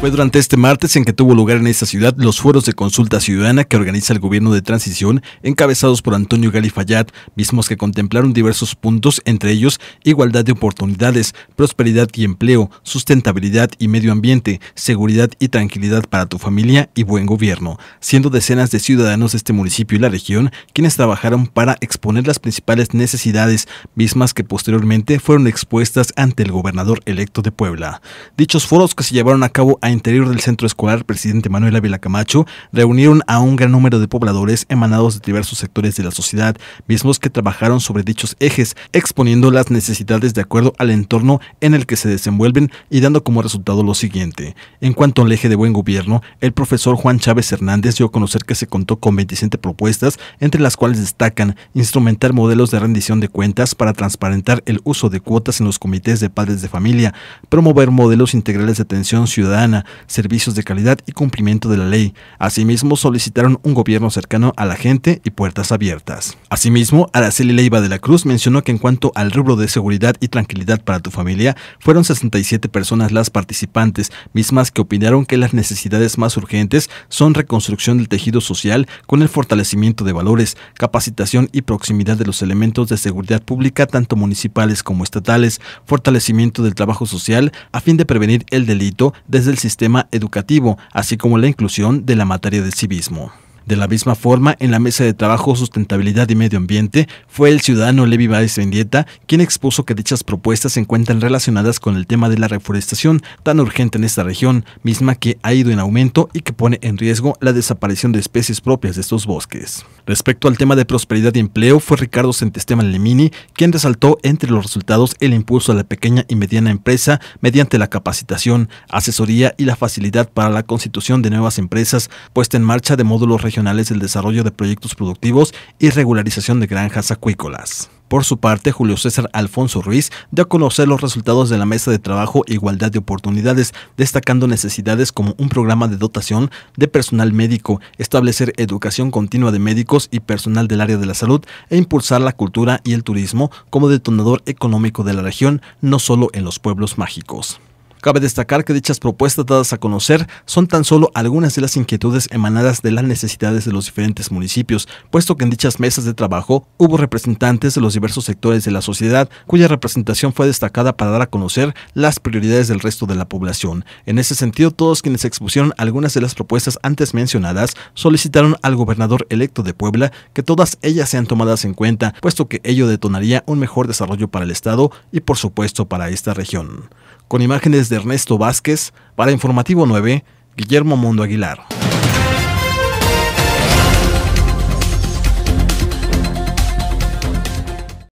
Fue durante este martes en que tuvo lugar en esta ciudad los foros de consulta ciudadana que organiza el gobierno de transición, encabezados por Antonio Galifayat, mismos que contemplaron diversos puntos, entre ellos igualdad de oportunidades, prosperidad y empleo, sustentabilidad y medio ambiente, seguridad y tranquilidad para tu familia y buen gobierno, siendo decenas de ciudadanos de este municipio y la región quienes trabajaron para exponer las principales necesidades, mismas que posteriormente fueron expuestas ante el gobernador electo de Puebla. Dichos foros que se llevaron a cabo a interior del centro escolar presidente Manuel Ávila Camacho reunieron a un gran número de pobladores emanados de diversos sectores de la sociedad, mismos que trabajaron sobre dichos ejes, exponiendo las necesidades de acuerdo al entorno en el que se desenvuelven y dando como resultado lo siguiente. En cuanto al eje de buen gobierno, el profesor Juan Chávez Hernández dio a conocer que se contó con 27 propuestas, entre las cuales destacan instrumentar modelos de rendición de cuentas para transparentar el uso de cuotas en los comités de padres de familia, promover modelos integrales de atención ciudadana, servicios de calidad y cumplimiento de la ley. Asimismo, solicitaron un gobierno cercano a la gente y puertas abiertas. Asimismo, Araceli Leiva de la Cruz mencionó que en cuanto al rubro de seguridad y tranquilidad para tu familia, fueron 67 personas las participantes, mismas que opinaron que las necesidades más urgentes son reconstrucción del tejido social con el fortalecimiento de valores, capacitación y proximidad de los elementos de seguridad pública tanto municipales como estatales, fortalecimiento del trabajo social a fin de prevenir el delito desde el sistema sistema educativo, así como la inclusión de la materia de civismo. De la misma forma, en la mesa de trabajo Sustentabilidad y Medio Ambiente, fue el ciudadano Levi Baez Vendieta quien expuso que dichas propuestas se encuentran relacionadas con el tema de la reforestación tan urgente en esta región, misma que ha ido en aumento y que pone en riesgo la desaparición de especies propias de estos bosques. Respecto al tema de prosperidad y empleo, fue Ricardo Santestema Lemini quien resaltó entre los resultados el impulso a la pequeña y mediana empresa mediante la capacitación, asesoría y la facilidad para la constitución de nuevas empresas puesta en marcha de módulos regionales del desarrollo de proyectos productivos y regularización de granjas acuícolas. Por su parte, Julio César Alfonso Ruiz dio a conocer los resultados de la Mesa de Trabajo e Igualdad de Oportunidades, destacando necesidades como un programa de dotación de personal médico, establecer educación continua de médicos y personal del área de la salud e impulsar la cultura y el turismo como detonador económico de la región, no solo en los pueblos mágicos. Cabe destacar que dichas propuestas dadas a conocer son tan solo algunas de las inquietudes emanadas de las necesidades de los diferentes municipios, puesto que en dichas mesas de trabajo hubo representantes de los diversos sectores de la sociedad cuya representación fue destacada para dar a conocer las prioridades del resto de la población. En ese sentido, todos quienes expusieron algunas de las propuestas antes mencionadas solicitaron al gobernador electo de Puebla que todas ellas sean tomadas en cuenta, puesto que ello detonaría un mejor desarrollo para el Estado y por supuesto para esta región. Con imágenes de Ernesto Vázquez, para Informativo 9, Guillermo Mundo Aguilar.